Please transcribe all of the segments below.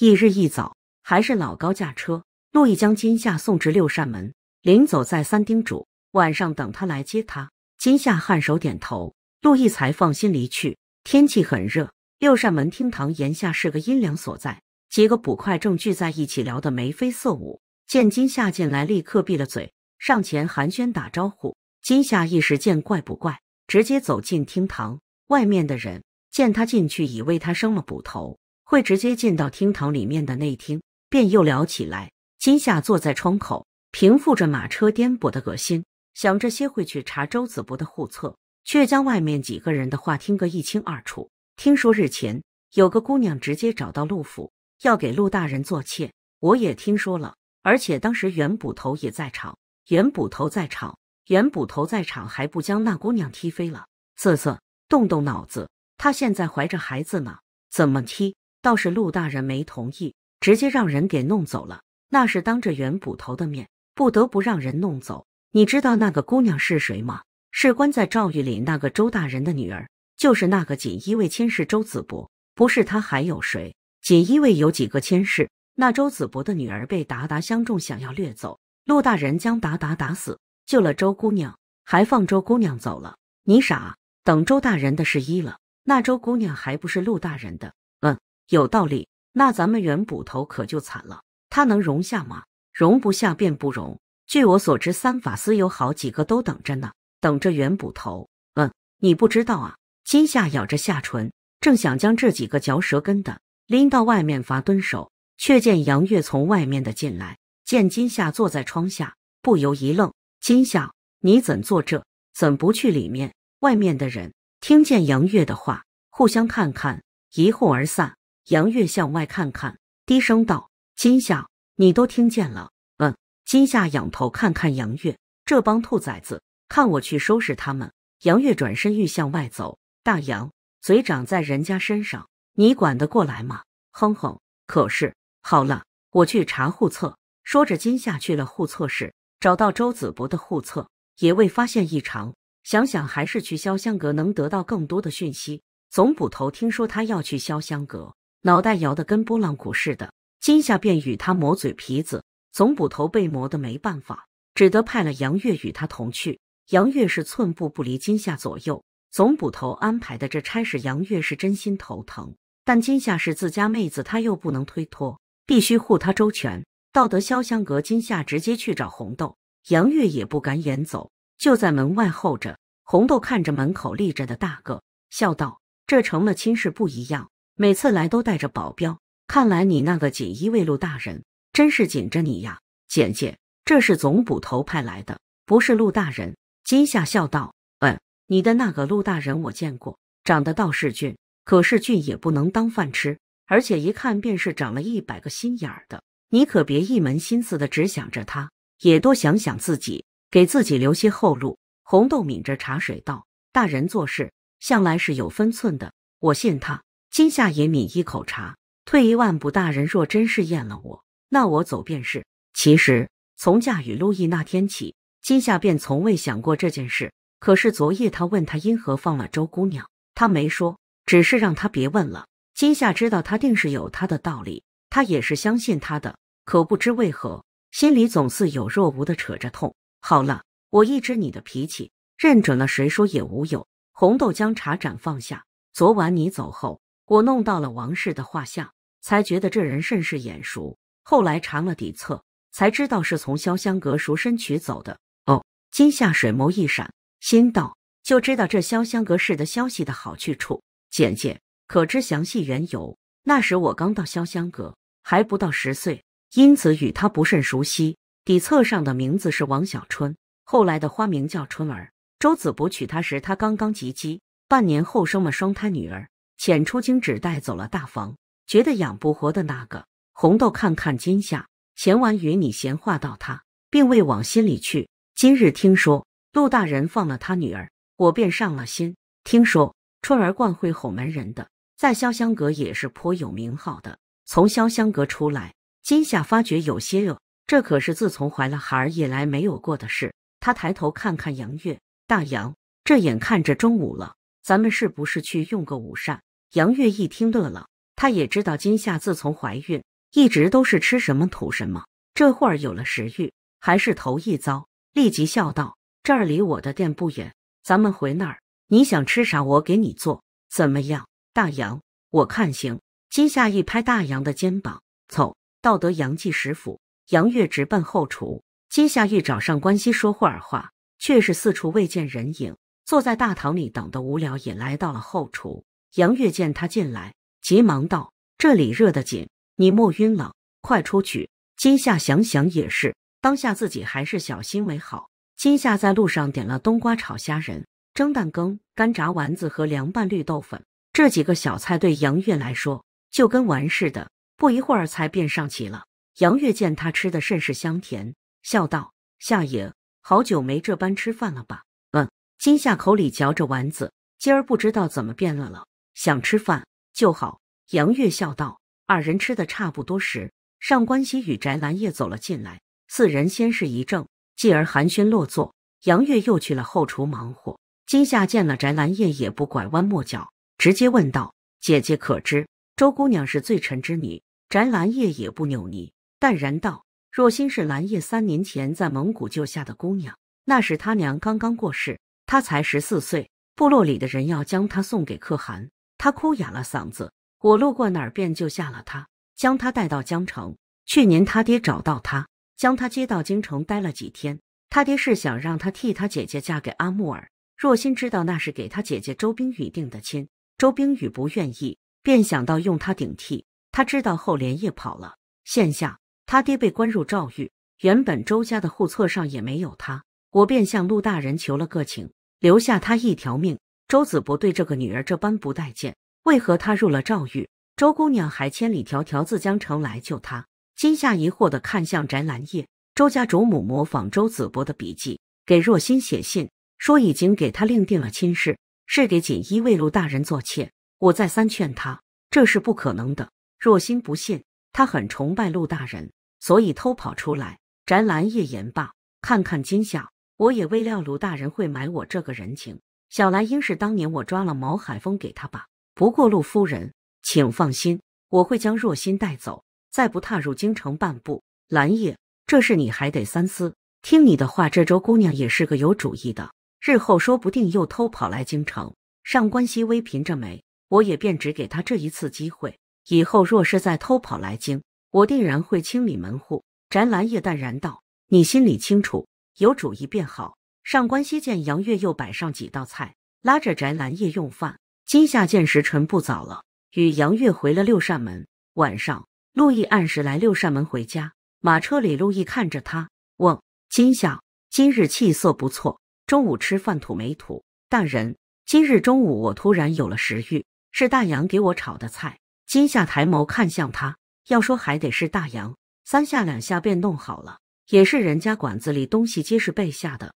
翌日一早，还是老高驾车，陆毅将金夏送至六扇门，临走再三叮嘱，晚上等他来接他。金夏颔首点头，陆毅才放心离去。天气很热，六扇门厅堂檐下是个阴凉所在，几个捕快正聚在一起聊得眉飞色舞，见金夏进来，立刻闭了嘴，上前寒暄打招呼。金夏一时见怪不怪，直接走进厅堂。外面的人见他进去，以为他升了捕头。会直接进到厅堂里面的内厅，便又聊起来。今夏坐在窗口，平复着马车颠簸的恶心，想着些会去查周子博的户册，却将外面几个人的话听个一清二楚。听说日前有个姑娘直接找到陆府，要给陆大人做妾，我也听说了。而且当时袁捕头也在场。袁捕头在场，袁捕头在场还不将那姑娘踢飞了？瑟瑟，动动脑子，她现在怀着孩子呢，怎么踢？倒是陆大人没同意，直接让人给弄走了。那是当着袁捕头的面，不得不让人弄走。你知道那个姑娘是谁吗？是关在诏狱里那个周大人的女儿，就是那个锦衣卫千世周子博，不是他还有谁？锦衣卫有几个千世？那周子博的女儿被达达相中，想要掠走。陆大人将达达打死，救了周姑娘，还放周姑娘走了。你傻？等周大人的事一了，那周姑娘还不是陆大人的？有道理，那咱们袁捕头可就惨了。他能容下吗？容不下便不容。据我所知，三法司有好几个都等着呢，等着袁捕头。嗯，你不知道啊？金夏咬着下唇，正想将这几个嚼舌根的拎到外面罚蹲守，却见杨月从外面的进来，见金夏坐在窗下，不由一愣。金夏，你怎坐这？怎不去里面？外面的人听见杨月的话，互相看看，一哄而散。杨月向外看看，低声道：“金夏，你都听见了。”嗯，金夏仰头看看杨月，这帮兔崽子，看我去收拾他们。杨月转身欲向外走，大杨，嘴长在人家身上，你管得过来吗？哼哼。可是，好了，我去查户册。说着，金夏去了户册室，找到周子博的户册，也未发现异常。想想还是去潇湘阁能得到更多的讯息。总捕头听说他要去潇湘阁。脑袋摇得跟拨浪鼓似的，金夏便与他磨嘴皮子。总捕头被磨得没办法，只得派了杨月与他同去。杨月是寸步不离金夏左右。总捕头安排的这差事，杨月是真心头疼。但金夏是自家妹子，他又不能推脱，必须护她周全。到得潇湘阁，金夏直接去找红豆，杨月也不敢远走，就在门外候着。红豆看着门口立着的大个，笑道：“这成了亲事不一样。”每次来都带着保镖，看来你那个锦衣卫陆大人真是紧着你呀，姐姐。这是总捕头派来的，不是陆大人。金夏笑道：“嗯，你的那个陆大人我见过，长得倒是俊，可是俊也不能当饭吃，而且一看便是长了一百个心眼儿的。你可别一门心思的只想着他，也多想想自己，给自己留些后路。”红豆抿着茶水道：“大人做事向来是有分寸的，我信他。”今夏也抿一口茶，退一万步，大人若真是厌了我，那我走便是。其实从嫁与陆毅那天起，今夏便从未想过这件事。可是昨夜他问他因何放了周姑娘，他没说，只是让他别问了。今夏知道他定是有他的道理，他也是相信他的。可不知为何，心里总似有若无的扯着痛。好了，我一知你的脾气，认准了谁说也无有。红豆将茶盏放下，昨晚你走后。我弄到了王氏的画像，才觉得这人甚是眼熟。后来查了底册，才知道是从潇湘阁赎身取走的。哦，金夏水眸一闪，心道就知道这潇湘阁是的消息的好去处。姐姐，可知详细缘由？那时我刚到潇湘阁，还不到十岁，因此与他不甚熟悉。底册上的名字是王小春，后来的花名叫春儿。周子博娶她时，她刚刚及笄，半年后生了双胎女儿。遣出京只带走了大房，觉得养不活的那个红豆。看看今夏前晚与你闲话到他，并未往心里去。今日听说陆大人放了他女儿，我便上了心。听说春儿惯会哄门人的，在潇湘阁也是颇有名号的。从潇湘阁出来，今夏发觉有些热，这可是自从怀了孩儿以来没有过的事。他抬头看看杨月大杨，这眼看着中午了，咱们是不是去用个午膳？杨月一听乐了，她也知道今夏自从怀孕，一直都是吃什么吐什么，这会儿有了食欲，还是头一遭。立即笑道：“这儿离我的店不远，咱们回那儿。你想吃啥，我给你做，怎么样？”大杨，我看行。金夏一拍大杨的肩膀，走，到得杨记食府。杨月直奔后厨。金夏欲找上官熙说会儿话，却是四处未见人影，坐在大堂里等的无聊，也来到了后厨。杨月见他进来，急忙道：“这里热得紧，你莫晕了，快出去。今夏想想也是，当下自己还是小心为好。”今夏在路上点了冬瓜炒虾仁、蒸蛋羹、干炸丸子和凉拌绿豆粉这几个小菜，对杨月来说就跟玩似的。不一会儿才便上齐了。杨月见他吃得甚是香甜，笑道：“夏爷，好久没这般吃饭了吧？”嗯，今夏口里嚼着丸子，今儿不知道怎么变了了。想吃饭就好，杨月笑道。二人吃的差不多时，上官熙与翟兰叶走了进来。四人先是一怔，继而寒暄落座。杨月又去了后厨忙活。今夏见了翟兰叶，也不拐弯抹角，直接问道：“姐姐可知周姑娘是罪臣之女？”翟兰叶也不扭捏，淡然道：“若心是兰叶三年前在蒙古救下的姑娘，那时她娘刚刚过世，她才十四岁，部落里的人要将她送给可汗。”他哭哑了嗓子，我路过哪儿便救下了他，将他带到江城。去年他爹找到他，将他接到京城待了几天。他爹是想让他替他姐姐嫁给阿木尔。若心知道那是给他姐姐周冰雨定的亲，周冰雨不愿意，便想到用他顶替。他知道后连夜跑了。现下他爹被关入诏狱，原本周家的户册上也没有他，我便向陆大人求了个情，留下他一条命。周子博对这个女儿这般不待见，为何他入了诏狱，周姑娘还千里迢迢自江城来救他？金夏疑惑的看向翟兰叶。周家主母模仿周子博的笔迹，给若心写信，说已经给他另定了亲事，是给锦衣卫陆大人做妾。我再三劝他，这是不可能的。若心不信，他很崇拜陆大人，所以偷跑出来。翟兰叶言罢，看看金夏，我也未料陆大人会买我这个人情。小兰应是当年我抓了毛海峰给他吧？不过陆夫人，请放心，我会将若心带走，再不踏入京城半步。兰叶，这事你还得三思。听你的话，这周姑娘也是个有主意的，日后说不定又偷跑来京城。上官曦微颦着眉，我也便只给她这一次机会，以后若是再偷跑来京，我定然会清理门户。翟兰叶淡然道：“你心里清楚，有主意便好。”上官熙见杨月又摆上几道菜，拉着翟兰叶用饭。今夏见时辰不早了，与杨月回了六扇门。晚上，陆毅按时来六扇门回家。马车里，陆毅看着他，问今夏：“今日气色不错，中午吃饭吐没吐？”“大人，今日中午我突然有了食欲，是大杨给我炒的菜。”今夏抬眸看向他，要说还得是大杨，三下两下便弄好了，也是人家馆子里东西皆是备下的。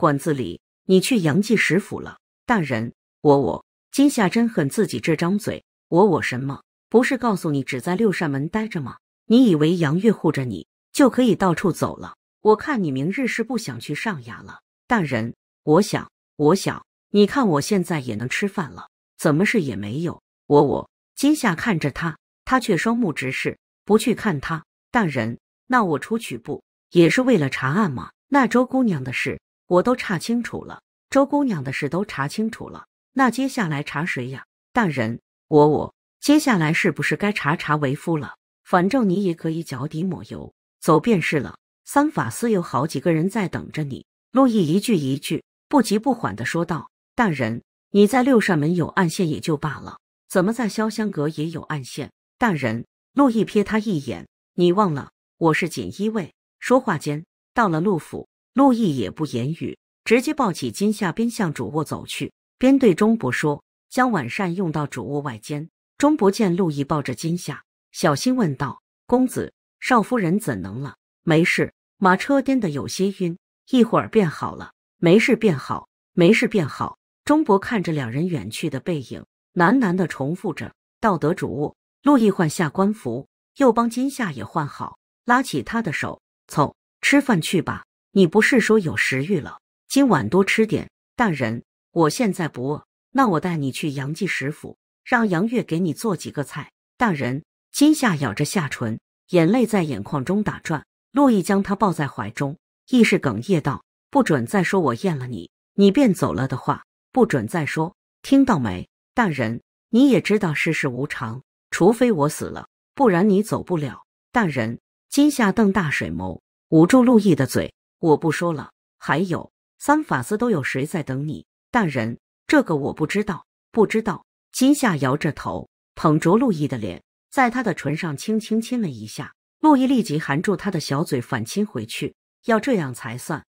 馆子里，你去杨记食府了。大人，我我今夏真恨自己这张嘴。我我什么？不是告诉你只在六扇门待着吗？你以为杨月护着你就可以到处走了？我看你明日是不想去上衙了。大人，我想，我想，你看我现在也能吃饭了，怎么事也没有。我我今夏看着他，他却双目直视，不去看他。大人，那我出去不也是为了查案吗？那周姑娘的事。我都查清楚了，周姑娘的事都查清楚了，那接下来查谁呀？大人，我我，接下来是不是该查查为夫了？反正你也可以脚底抹油，走便是了。三法司有好几个人在等着你。陆毅一句一句，不急不缓的说道：“大人，你在六扇门有暗线也就罢了，怎么在潇湘阁也有暗线？”大人，陆毅瞥他一眼，你忘了我是锦衣卫。说话间，到了陆府。陆毅也不言语，直接抱起金夏，边向主卧走去，边对钟伯说：“将晚膳用到主卧外间。”钟伯见陆毅抱着金夏，小心问道：“公子，少夫人怎能了？没事，马车颠得有些晕，一会儿便好了。没事便好，没事便好。”钟伯看着两人远去的背影，喃喃地重复着：“道德主卧。”陆毅换下官服，又帮金夏也换好，拉起他的手：“走，吃饭去吧。”你不是说有食欲了？今晚多吃点。大人，我现在不饿，那我带你去杨记食府，让杨月给你做几个菜。大人，金夏咬着下唇，眼泪在眼眶中打转。陆毅将他抱在怀中，亦是哽咽道：“不准再说我厌了你，你便走了的话，不准再说，听到没？大人，你也知道世事无常，除非我死了，不然你走不了。”大人，金夏瞪大水眸，捂住陆毅的嘴。我不说了。还有，三法司都有谁在等你？大人，这个我不知道，不知道。金夏摇着头，捧着陆毅的脸，在他的唇上轻轻亲了一下。陆毅立即含住他的小嘴，反亲回去，要这样才算。